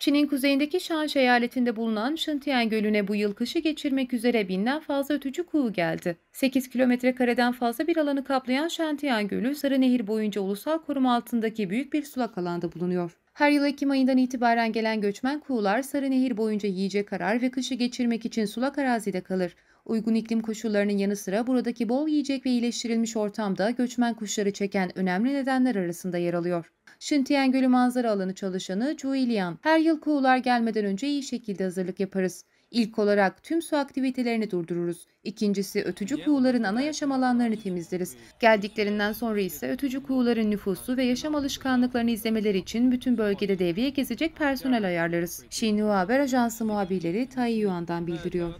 Çin'in kuzeyindeki Şanş eyaletinde bulunan Şintian Gölü'ne bu yıl kışı geçirmek üzere binden fazla ötücü kuğu geldi. 8 kilometre kareden fazla bir alanı kaplayan Şantiyan Gölü, Sarı Nehir boyunca ulusal koruma altındaki büyük bir sulak alanda bulunuyor. Her yıl Ekim ayından itibaren gelen göçmen kuğular Sarı Nehir boyunca yiyecek arar ve kışı geçirmek için sulak arazide kalır. Uygun iklim koşullarının yanı sıra buradaki bol yiyecek ve iyileştirilmiş ortamda göçmen kuşları çeken önemli nedenler arasında yer alıyor. Şintiyen Gölü manzara alanı çalışanı Cui Lian. Her yıl kuğular gelmeden önce iyi şekilde hazırlık yaparız. İlk olarak tüm su aktivitelerini durdururuz. İkincisi ötücü kuğuların ana yaşam alanlarını temizleriz. Geldiklerinden sonra ise ötücü kuğuların nüfusu ve yaşam alışkanlıklarını izlemeleri için bütün bölgede devreye gezecek personel ayarlarız. Xinhua Haber Ajansı muhabirleri Tai Yuan'dan bildiriyor.